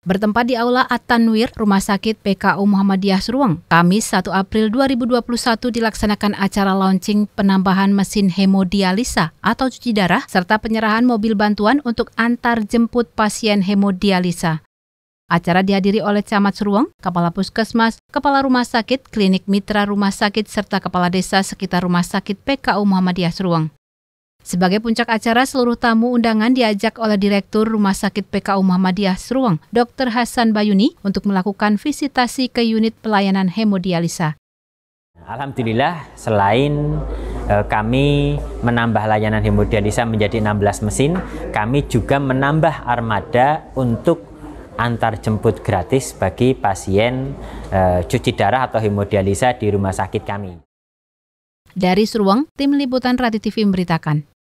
Bertempat di Aula at Rumah Sakit PKU Muhammadiyah Seruang, Kamis 1 April 2021 dilaksanakan acara launching penambahan mesin hemodialisa atau cuci darah serta penyerahan mobil bantuan untuk antar jemput pasien hemodialisa. Acara dihadiri oleh Camat Seruang, Kepala Puskesmas, Kepala Rumah Sakit, Klinik Mitra Rumah Sakit, serta Kepala Desa sekitar Rumah Sakit PKU Muhammadiyah Seruang. Sebagai puncak acara, seluruh tamu undangan diajak oleh Direktur Rumah Sakit PKU Muhammadiyah Seruang, Dr. Hasan Bayuni, untuk melakukan visitasi ke unit pelayanan hemodialisa. Alhamdulillah, selain eh, kami menambah layanan hemodialisa menjadi 16 mesin, kami juga menambah armada untuk antar jemput gratis bagi pasien eh, cuci darah atau hemodialisa di rumah sakit kami. Dari Seruang, Tim Liputan Radio TV memberitakan.